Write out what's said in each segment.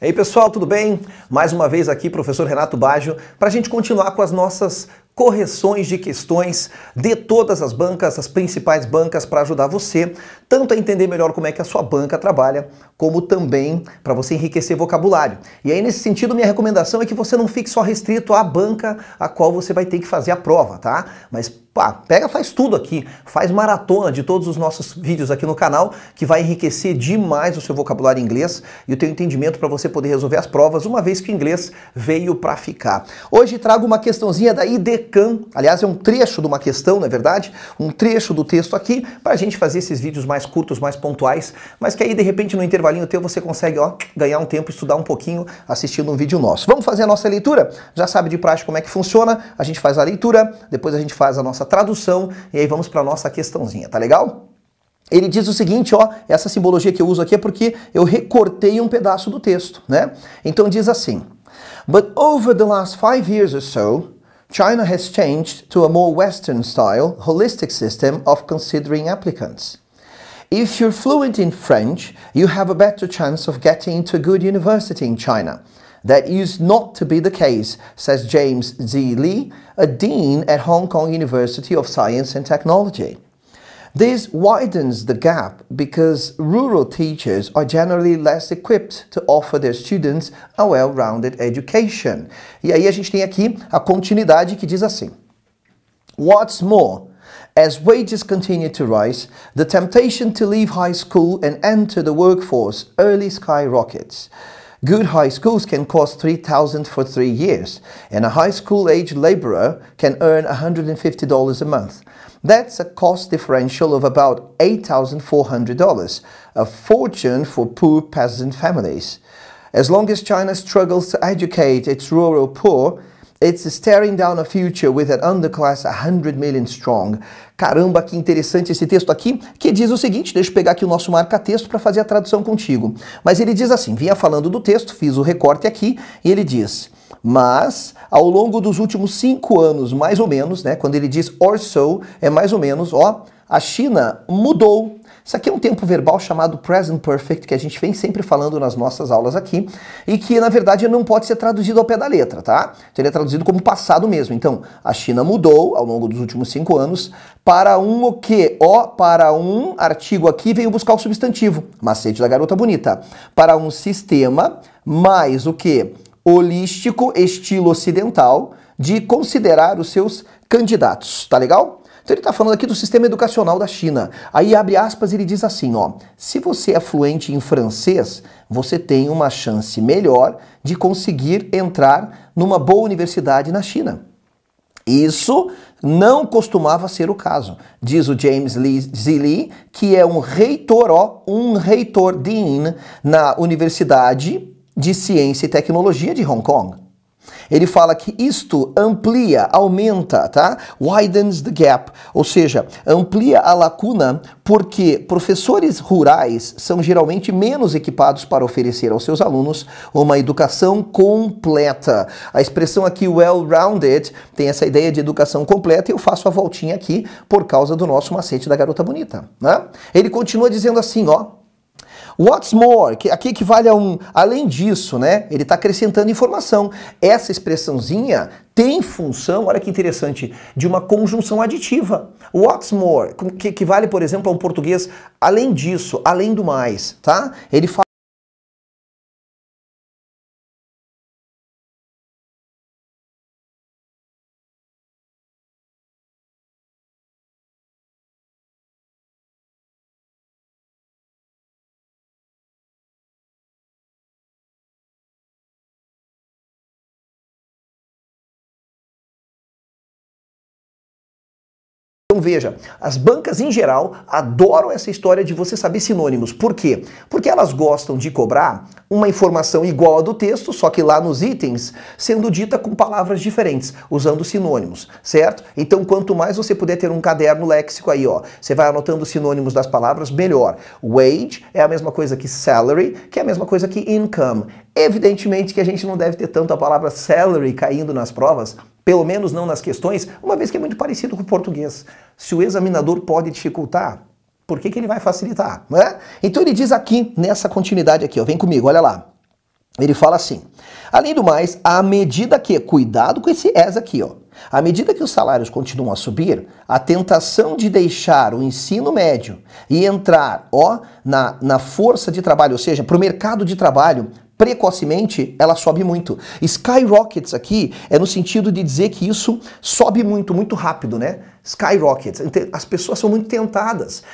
E aí pessoal, tudo bem? Mais uma vez aqui, professor Renato Baggio, para a gente continuar com as nossas correções de questões de todas as bancas, as principais bancas, para ajudar você tanto a entender melhor como é que a sua banca trabalha, como também para você enriquecer vocabulário. E aí, nesse sentido, minha recomendação é que você não fique só restrito à banca a qual você vai ter que fazer a prova, tá? Mas pá, pega, faz tudo aqui, faz maratona de todos os nossos vídeos aqui no canal, que vai enriquecer demais o seu vocabulário inglês e o teu entendimento para você poder resolver as provas, uma vez que o inglês veio para ficar. Hoje trago uma questãozinha da ID. Aliás, é um trecho de uma questão, não é verdade, um trecho do texto aqui para a gente fazer esses vídeos mais curtos, mais pontuais, mas que aí de repente no intervalinho teu você consegue ó, ganhar um tempo, estudar um pouquinho assistindo um vídeo nosso. Vamos fazer a nossa leitura? Já sabe de prática como é que funciona, a gente faz a leitura, depois a gente faz a nossa tradução e aí vamos para a nossa questãozinha, tá legal? Ele diz o seguinte, ó, essa simbologia que eu uso aqui é porque eu recortei um pedaço do texto, né? Então diz assim: But over the last five years or so, China has changed to a more Western style, holistic system of considering applicants. If you're fluent in French, you have a better chance of getting into a good university in China. That used not to be the case, says James Z. Lee, a dean at Hong Kong University of Science and Technology. This widens the gap because rural teachers are generally less equipped to offer their students a well-rounded education. E aí a gente tem aqui a continuidade que diz assim: What's more, as wages continue to rise, the temptation to leave high school and enter the workforce early skyrockets. Good high schools can cost 3000 for three years, and a high school age laborer can earn $150 a month. That's a cost differential of about $8,400, a fortune for poor peasant families. As long as China struggles to educate its rural poor, It's staring down a future with an underclass 100 million strong. Caramba, que interessante esse texto aqui, que diz o seguinte, deixa eu pegar aqui o nosso marca-texto para fazer a tradução contigo. Mas ele diz assim, vinha falando do texto, fiz o recorte aqui, e ele diz... Mas, ao longo dos últimos cinco anos, mais ou menos, né? Quando ele diz or so, é mais ou menos, ó, a China mudou. Isso aqui é um tempo verbal chamado present perfect que a gente vem sempre falando nas nossas aulas aqui e que na verdade não pode ser traduzido ao pé da letra, tá? Seria traduzido como passado mesmo. Então a China mudou ao longo dos últimos cinco anos para um o quê? Ó, para um artigo aqui veio buscar o substantivo, macete da garota bonita, para um sistema mais o que holístico estilo ocidental de considerar os seus candidatos, tá legal? Então ele está falando aqui do sistema educacional da China. Aí abre aspas, e ele diz assim, ó: se você é fluente em francês, você tem uma chance melhor de conseguir entrar numa boa universidade na China. Isso não costumava ser o caso, diz o James Zilli, que é um reitor, ó, um reitor dean na Universidade de Ciência e Tecnologia de Hong Kong ele fala que isto amplia, aumenta, tá? Widens the gap, ou seja, amplia a lacuna porque professores rurais são geralmente menos equipados para oferecer aos seus alunos uma educação completa. A expressão aqui well-rounded tem essa ideia de educação completa e eu faço a voltinha aqui por causa do nosso macete da garota bonita, né? Ele continua dizendo assim, ó, What's more, que aqui equivale a um além disso, né? Ele está acrescentando informação. Essa expressãozinha tem função, olha que interessante, de uma conjunção aditiva. What's more, que equivale, por exemplo, a um português além disso, além do mais, tá? Ele fala Então veja, as bancas em geral adoram essa história de você saber sinônimos. Por quê? Porque elas gostam de cobrar uma informação igual à do texto, só que lá nos itens, sendo dita com palavras diferentes, usando sinônimos, certo? Então quanto mais você puder ter um caderno léxico aí, ó, você vai anotando sinônimos das palavras, melhor. Wage é a mesma coisa que salary, que é a mesma coisa que income. Evidentemente que a gente não deve ter tanto a palavra salary caindo nas provas, pelo menos não nas questões, uma vez que é muito parecido com o português. Se o examinador pode dificultar, por que, que ele vai facilitar? Né? Então ele diz aqui, nessa continuidade aqui, ó, vem comigo, olha lá. Ele fala assim: além do mais, à medida que, cuidado com esse ES aqui, ó, à medida que os salários continuam a subir, a tentação de deixar o ensino médio e entrar ó, na, na força de trabalho, ou seja, para o mercado de trabalho, precocemente, ela sobe muito. Skyrockets aqui é no sentido de dizer que isso sobe muito, muito rápido, né? Skyrockets. As pessoas são muito tentadas,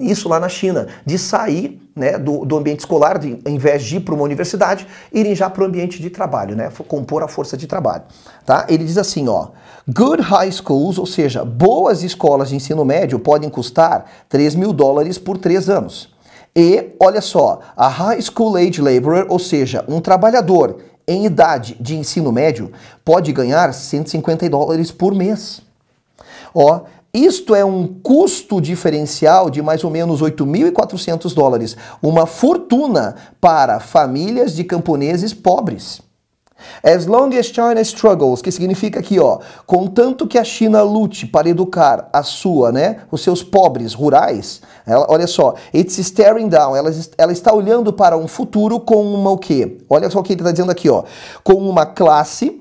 isso lá na China, de sair né, do, do ambiente escolar, de, ao invés de ir para uma universidade, irem já para o ambiente de trabalho, né? Compor a força de trabalho. Tá? Ele diz assim, ó. Good high schools, ou seja, boas escolas de ensino médio podem custar 3 mil dólares por três anos. E, olha só, a High School Age Laborer, ou seja, um trabalhador em idade de ensino médio, pode ganhar 150 dólares por mês. Ó, isto é um custo diferencial de mais ou menos 8.400 dólares, uma fortuna para famílias de camponeses pobres. As long as China struggles, que significa aqui, ó, contanto que a China lute para educar a sua, né, os seus pobres rurais, ela, olha só, it's staring down, ela, ela está olhando para um futuro com uma o quê? Olha só o que ele está dizendo aqui, ó, com uma classe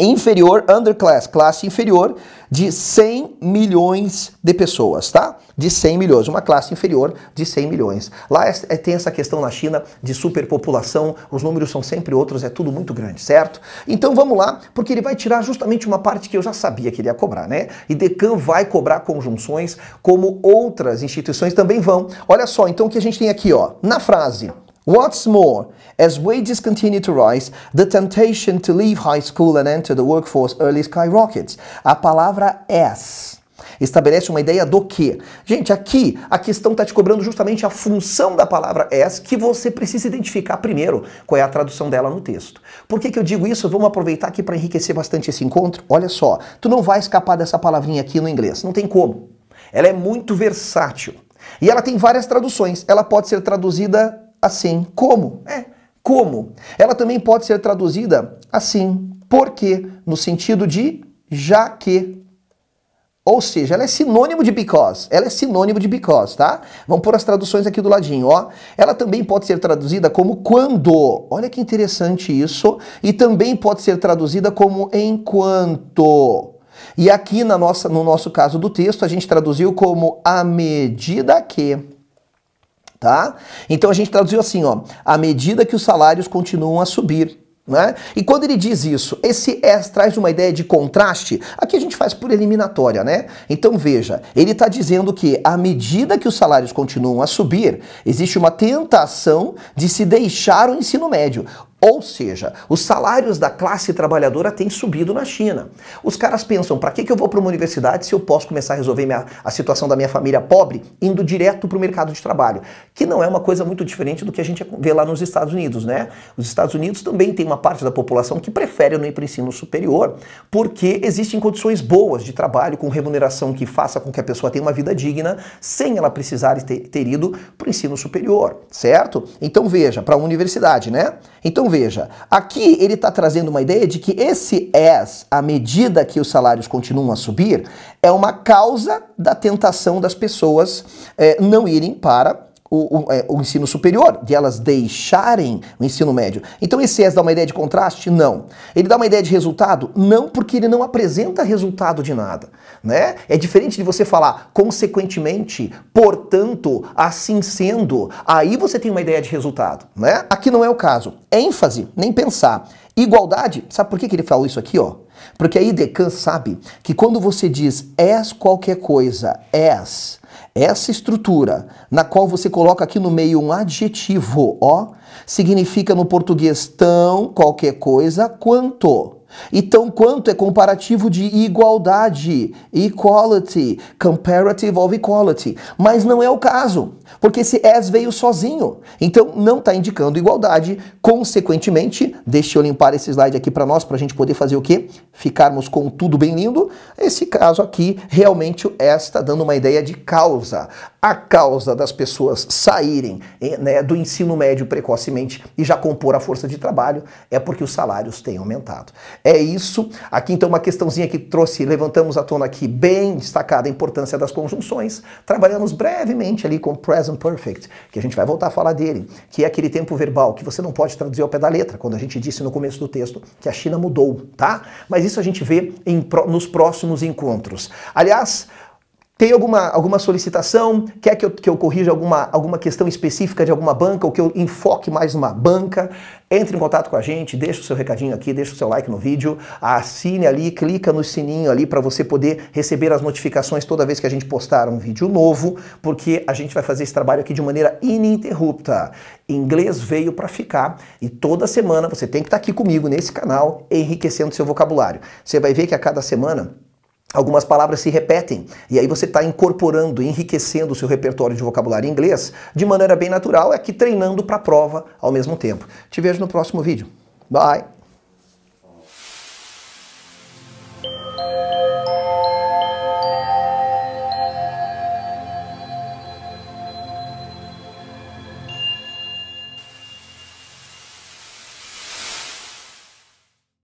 inferior, underclass, classe inferior, de 100 milhões de pessoas, tá? De 100 milhões, uma classe inferior de 100 milhões. Lá é, é, tem essa questão na China de superpopulação, os números são sempre outros, é tudo muito grande, certo? Então vamos lá, porque ele vai tirar justamente uma parte que eu já sabia que ele ia cobrar, né? E Decan vai cobrar conjunções como outras instituições também vão. Olha só, então o que a gente tem aqui, ó, na frase What's more, as wages continue to rise, the temptation to leave high school and enter the workforce early skyrockets. A palavra as estabelece uma ideia do que. Gente, aqui a questão está te cobrando justamente a função da palavra as que você precisa identificar primeiro qual é a tradução dela no texto. Por que, que eu digo isso? Vamos aproveitar aqui para enriquecer bastante esse encontro. Olha só, tu não vai escapar dessa palavrinha aqui no inglês, não tem como. Ela é muito versátil. E ela tem várias traduções. Ela pode ser traduzida assim como. É, como. Ela também pode ser traduzida assim, porque, no sentido de já que. Ou seja, ela é sinônimo de because. Ela é sinônimo de because, tá? Vamos pôr as traduções aqui do ladinho, ó. Ela também pode ser traduzida como quando. Olha que interessante isso. E também pode ser traduzida como enquanto. E aqui na nossa, no nosso caso do texto, a gente traduziu como à medida que tá? Então a gente traduziu assim, ó, à medida que os salários continuam a subir, né? E quando ele diz isso, esse S é traz uma ideia de contraste. Aqui a gente faz por eliminatória, né? Então veja, ele está dizendo que à medida que os salários continuam a subir, existe uma tentação de se deixar o ensino médio. Ou seja, os salários da classe trabalhadora têm subido na China. Os caras pensam, para que, que eu vou para uma universidade se eu posso começar a resolver minha, a situação da minha família pobre indo direto para o mercado de trabalho? Que não é uma coisa muito diferente do que a gente vê lá nos Estados Unidos, né? Os Estados Unidos também tem uma parte da população que prefere não ir para o ensino superior porque existem condições boas de trabalho com remuneração que faça com que a pessoa tenha uma vida digna sem ela precisar ter, ter ido para o ensino superior, certo? Então veja, para a universidade, né? Então veja, aqui ele está trazendo uma ideia de que esse as, à medida que os salários continuam a subir, é uma causa da tentação das pessoas é, não irem para o, o, é, o, ensino superior, de elas deixarem o ensino médio. Então esse S dá uma ideia de contraste? Não. Ele dá uma ideia de resultado? Não, porque ele não apresenta resultado de nada. Né? É diferente de você falar consequentemente, portanto, assim sendo. Aí você tem uma ideia de resultado. Né? Aqui não é o caso. ênfase, nem pensar. Igualdade, sabe por que, que ele falou isso aqui? Ó? Porque a IDECAN sabe que quando você diz és qualquer coisa, és essa estrutura, na qual você coloca aqui no meio um adjetivo, ó, significa no português tão qualquer coisa quanto. E tão quanto é comparativo de igualdade, equality, comparative of equality. Mas não é o caso, porque esse as veio sozinho. Então não está indicando igualdade. Consequentemente, deixe eu limpar esse slide aqui para nós, para a gente poder fazer o quê? Ficarmos com tudo bem lindo. Esse caso aqui, realmente, o as está tá dando uma ideia de causa a causa das pessoas saírem eh, né, do ensino médio precocemente e já compor a força de trabalho é porque os salários têm aumentado. É isso. Aqui então uma questãozinha que trouxe, levantamos à tona aqui bem destacada a importância das conjunções. Trabalhamos brevemente ali com present perfect, que a gente vai voltar a falar dele, que é aquele tempo verbal que você não pode traduzir ao pé da letra, quando a gente disse no começo do texto que a China mudou, tá? Mas isso a gente vê em, nos próximos encontros. Aliás, tem alguma, alguma solicitação, quer que eu, que eu corrija alguma, alguma questão específica de alguma banca ou que eu enfoque mais numa banca, entre em contato com a gente, deixa o seu recadinho aqui, deixa o seu like no vídeo, assine ali, clica no sininho ali para você poder receber as notificações toda vez que a gente postar um vídeo novo, porque a gente vai fazer esse trabalho aqui de maneira ininterrupta. Inglês veio para ficar e toda semana você tem que estar tá aqui comigo nesse canal, enriquecendo seu vocabulário. Você vai ver que a cada semana algumas palavras se repetem e aí você está incorporando, enriquecendo o seu repertório de vocabulário inglês de maneira bem natural, é que treinando para a prova ao mesmo tempo. Te vejo no próximo vídeo. Bye!